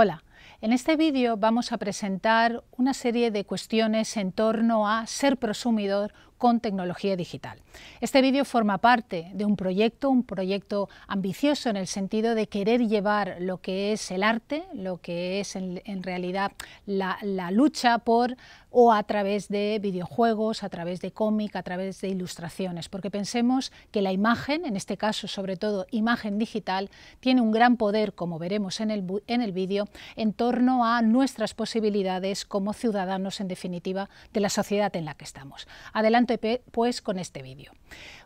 Hola, en este vídeo vamos a presentar una serie de cuestiones en torno a ser prosumidor con tecnología digital. Este vídeo forma parte de un proyecto, un proyecto ambicioso en el sentido de querer llevar lo que es el arte, lo que es en, realidad la, lucha por o a través de videojuegos, a través de cómic, a través de ilustraciones, porque pensemos que la imagen, en este caso sobre todo imagen digital, tiene un gran poder, como veremos en el, en el vídeo, en torno a nuestras posibilidades como ciudadanos, en definitiva, de la sociedad en la que estamos. Adelante pues con este vídeo.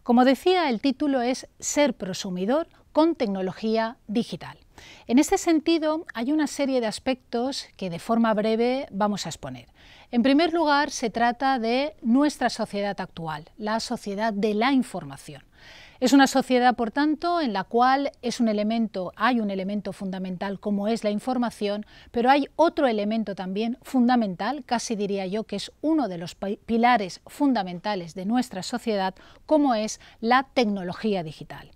Como decía, el título es Ser prosumidor con tecnología digital. En este sentido, hay una serie de aspectos que de forma breve vamos a exponer. En primer lugar, se trata de nuestra sociedad actual, la sociedad de la información. Es una sociedad, por tanto, en la cual es un elemento, hay un elemento fundamental como es la información, pero hay otro elemento también fundamental, casi diría yo que es uno de los pilares fundamentales de nuestra sociedad, como es la tecnología digital.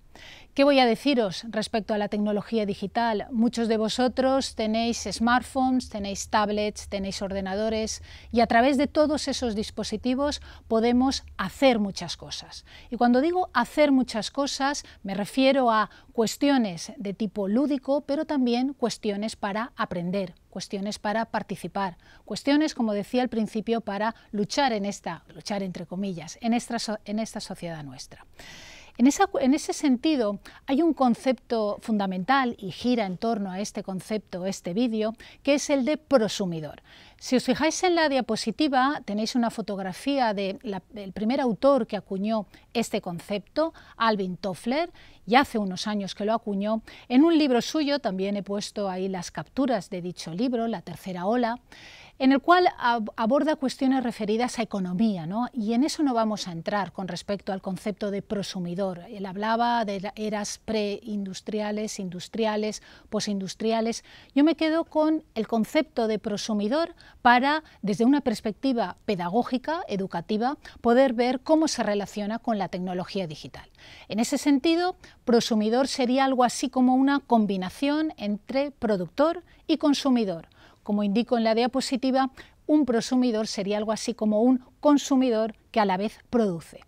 ¿Qué voy a deciros respecto a la tecnología digital? Muchos de vosotros tenéis smartphones, tenéis tablets, tenéis ordenadores y a través de todos esos dispositivos podemos hacer muchas cosas. Y cuando digo hacer muchas cosas me refiero a cuestiones de tipo lúdico, pero también cuestiones para aprender, cuestiones para participar, cuestiones, como decía al principio, para luchar en esta, luchar entre comillas, en esta, en esta sociedad nuestra. En, ese sentido, hay un concepto fundamental y gira en torno a este concepto, este vídeo, que es el de prosumidor. Si os fijáis en la diapositiva, tenéis una fotografía del primer autor que acuñó este concepto, Alvin Toffler, y hace unos años que lo acuñó. En un libro suyo, también he puesto ahí las capturas de dicho libro, La tercera ola, en el cual aborda cuestiones referidas a economía, ¿no? y en eso no vamos a entrar con respecto al concepto de prosumidor. Él hablaba de eras preindustriales, industriales, posindustriales. Yo me quedo con el concepto de prosumidor para, desde una perspectiva pedagógica, educativa, poder ver cómo se relaciona con la tecnología digital. En ese sentido, prosumidor sería algo así como una combinación entre productor y consumidor como indico en la diapositiva, un prosumidor sería algo así como un consumidor que a la vez produce.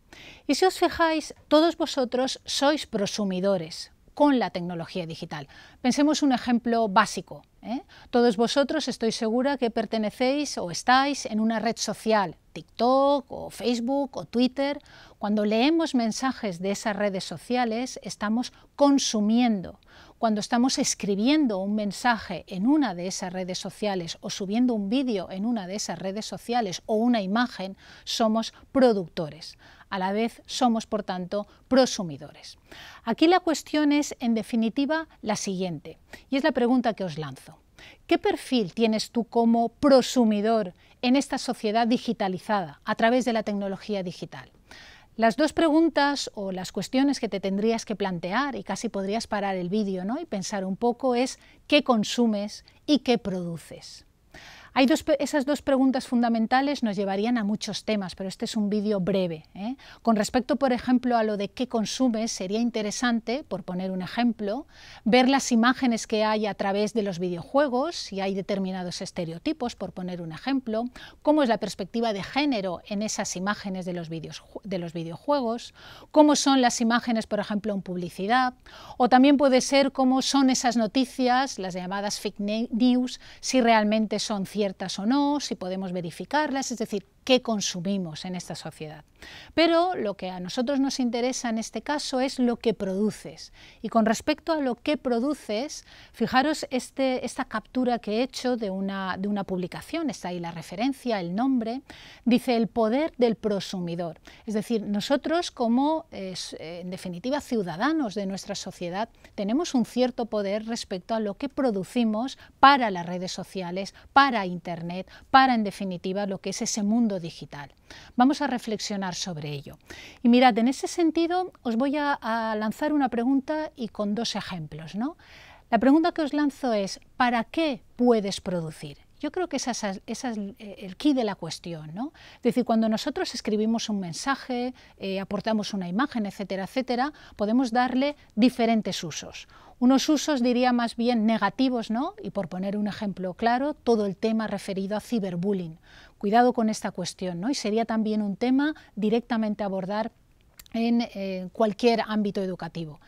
Y si os fijáis, todos vosotros sois prosumidores con la tecnología digital, Pensemos un ejemplo básico. ¿eh? Todos vosotros estoy segura que pertenecéis o estáis en una red social, TikTok o Facebook o Twitter. Cuando leemos mensajes de esas redes sociales estamos consumiendo. Cuando estamos escribiendo un mensaje en una de esas redes sociales o subiendo un vídeo en una de esas redes sociales o una imagen, somos productores a la vez somos, por tanto, prosumidores. Aquí la cuestión es, en definitiva, la siguiente y es la pregunta que os lanzo. ¿Qué perfil tienes tú como prosumidor en esta sociedad digitalizada a través de la tecnología digital? Las dos preguntas o las cuestiones que te tendrías que plantear y casi podrías parar el vídeo ¿no? y pensar un poco es qué consumes y qué produces esas dos preguntas fundamentales nos llevarían a muchos temas, pero este es un vídeo breve. ¿eh? Con respecto, por ejemplo, a lo de qué consumes, sería interesante, por poner un ejemplo, ver las imágenes que hay a través de los videojuegos, si hay determinados estereotipos, por poner un ejemplo, cómo es la perspectiva de género en esas imágenes de los, de los videojuegos, cómo son las imágenes, por ejemplo, en publicidad, o también puede ser cómo son esas noticias, las llamadas fake news, si realmente son ciertas ciertas o no, si podemos verificarlas, es decir, qué consumimos en esta sociedad. Pero lo que a nosotros nos interesa en este caso es lo que produces. Y con respecto a lo que produces, fijaros este, esta captura que he hecho de una, de una publicación, está ahí la referencia, el nombre, dice el poder del prosumidor. Es decir, nosotros como, eh, en definitiva, ciudadanos de nuestra sociedad, tenemos un cierto poder respecto a lo que producimos para las redes sociales, para Internet, para, en definitiva, lo que es ese mundo digital. Vamos a reflexionar sobre ello. Y mirad, en ese sentido os voy a, lanzar una pregunta y con dos ejemplos. ¿no? La pregunta que os lanzo es, ¿para qué puedes producir? Yo creo que ese es, el key de la cuestión. Es decir, cuando nosotros escribimos un mensaje, eh, aportamos una imagen, etcétera, etcétera, podemos darle diferentes usos. Unos usos, diría más bien negativos, ¿no? y por poner un ejemplo claro, todo el tema referido a ciberbullying cuidado con esta cuestión, Y sería también un tema directamente abordar en eh, cualquier ámbito educativo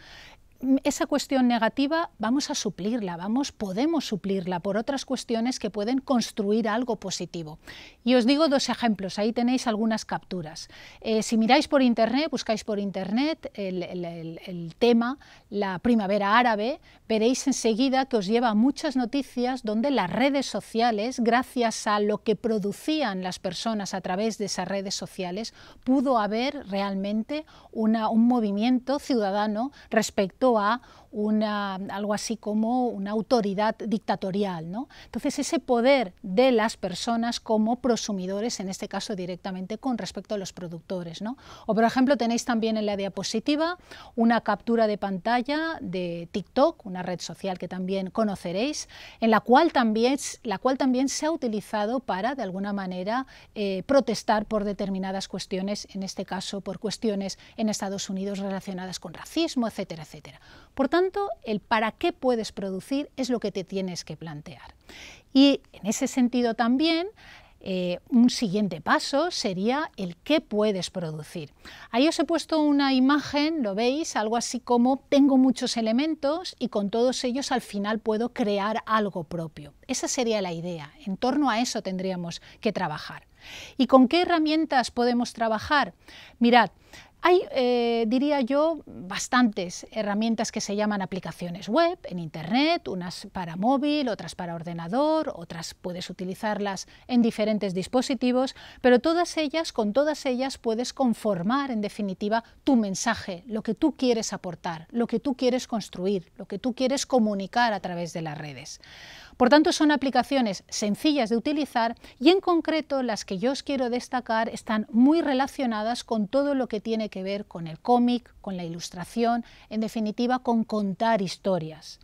esa cuestión negativa vamos a suplirla, vamos, podemos suplirla por otras cuestiones que pueden construir algo positivo. Y os digo dos ejemplos, ahí tenéis algunas capturas. Eh, si miráis por internet, buscáis por internet el, tema, la primavera árabe, veréis enseguida que os lleva muchas noticias donde las redes sociales, gracias a lo que producían las personas a través de esas redes sociales, pudo haber realmente un movimiento ciudadano respecto 啊。algo así como una autoridad dictatorial. ¿no? Entonces, ese poder de las personas como prosumidores, en este caso directamente con respecto a los productores. O, por ejemplo, tenéis también en la diapositiva una captura de pantalla de TikTok, una red social que también conoceréis, en la cual también, la cual también se ha utilizado para, de alguna manera, eh, protestar por determinadas cuestiones, en este caso por cuestiones en Estados Unidos relacionadas con racismo, etcétera, etcétera. Por tanto, el para qué puedes producir es lo que te tienes que plantear. Y en ese sentido también, eh, un siguiente paso sería el qué puedes producir. Ahí os he puesto una imagen, lo veis, algo así como tengo muchos elementos y con todos ellos al final puedo crear algo propio. Esa sería la idea, en torno a eso tendríamos que trabajar. ¿Y con qué herramientas podemos trabajar? Mirad, hay, eh, diría yo, bastantes herramientas que se llaman aplicaciones web en Internet, unas para móvil, otras para ordenador, otras puedes utilizarlas en diferentes dispositivos, pero todas ellas, con todas ellas puedes conformar en definitiva tu mensaje, lo que tú quieres aportar, lo que tú quieres construir, lo que tú quieres comunicar a través de las redes. Por tanto, son aplicaciones sencillas de utilizar y en concreto las que yo os quiero destacar están muy relacionadas con todo lo que tiene que ver con el cómic, con la ilustración, en definitiva con contar historias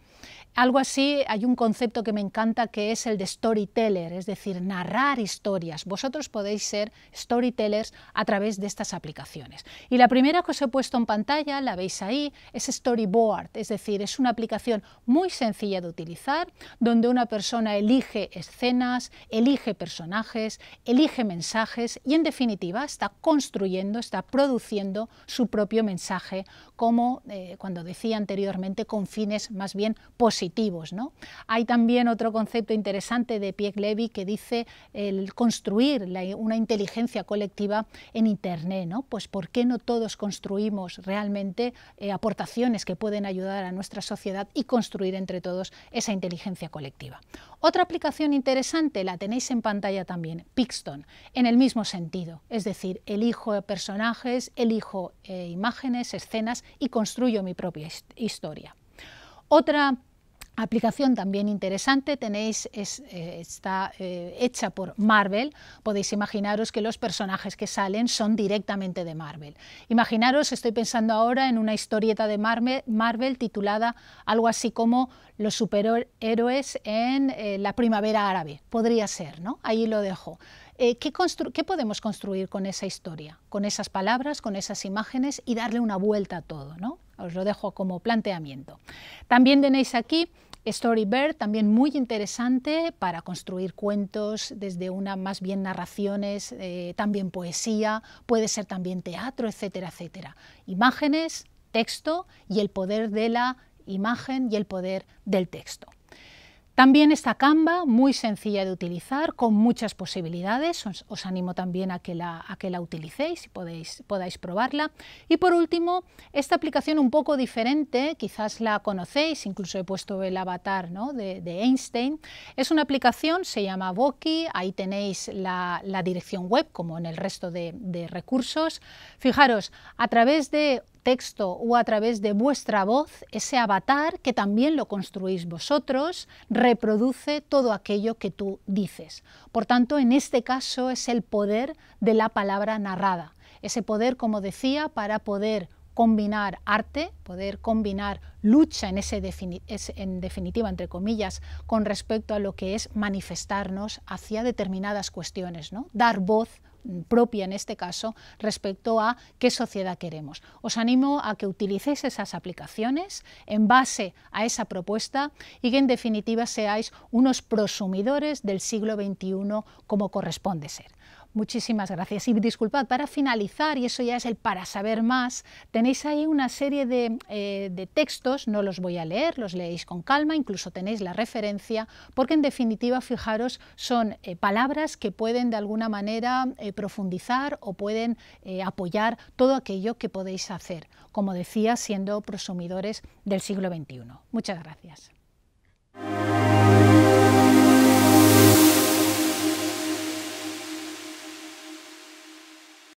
algo así, hay un concepto que me encanta que es el de storyteller, es decir, narrar historias. Vosotros podéis ser storytellers a través de estas aplicaciones. Y la primera que os he puesto en pantalla, la veis ahí, es Storyboard, es decir, es una aplicación muy sencilla de utilizar, donde una persona elige escenas, elige personajes, elige mensajes y en definitiva está construyendo, está produciendo su propio mensaje, como eh, cuando decía anteriormente, con fines más bien positivos ¿no? Hay también otro concepto interesante de Pierre Levy que dice el construir una inteligencia colectiva en Internet. Pues ¿por qué no todos construimos realmente eh, aportaciones que pueden ayudar a nuestra sociedad y construir entre todos esa inteligencia colectiva? Otra aplicación interesante la tenéis en pantalla también, Pixton, en el mismo sentido. Es decir, elijo personajes, elijo eh, imágenes, escenas y construyo mi propia historia. Otra aplicación también interesante tenéis eh, está eh, hecha por Marvel podéis imaginaros que los personajes que salen son directamente de Marvel imaginaros estoy pensando ahora en una historieta de Marvel, titulada algo así como los superhéroes en eh, la primavera árabe podría ser no ahí lo dejo ¿qué, ¿qué, podemos construir con esa historia, con esas palabras, con esas imágenes y darle una vuelta a todo? ¿no? Os lo dejo como planteamiento. También tenéis aquí Storybird, también muy interesante para construir cuentos desde una más bien narraciones, eh, también poesía, puede ser también teatro, etcétera, etcétera. Imágenes, texto y el poder de la imagen y el poder del texto. También esta Canva, muy sencilla de utilizar, con muchas posibilidades. Os, animo también a que la, utilicéis y podéis, podáis probarla. Y por último, esta aplicación un poco diferente, quizás la conocéis, incluso he puesto el avatar de, Einstein. Es una aplicación, se llama Voki, ahí tenéis la, dirección web como en el resto de, de recursos. Fijaros, a través de texto o a través de vuestra voz, ese avatar que también lo construís vosotros, reproduce todo aquello que tú dices. Por tanto, en este caso es el poder de la palabra narrada. Ese poder, como decía, para poder combinar arte, poder combinar lucha en, definitiva, entre comillas, con respecto a lo que es manifestarnos hacia determinadas cuestiones, ¿no? dar voz propia en este caso respecto a qué sociedad queremos. Os animo a que utilicéis esas aplicaciones en base a esa propuesta y que en definitiva seáis unos prosumidores del siglo XXI como corresponde ser. Muchísimas gracias. Y disculpad, para finalizar, y eso ya es el para saber más, tenéis ahí una serie eh, de, textos, no los voy a leer, los leéis con calma, incluso tenéis la referencia, porque en definitiva, fijaros, son eh, palabras que pueden de alguna manera eh, profundizar o pueden apoyar todo aquello que podéis hacer, como decía, siendo prosumidores del siglo XXI. Muchas gracias.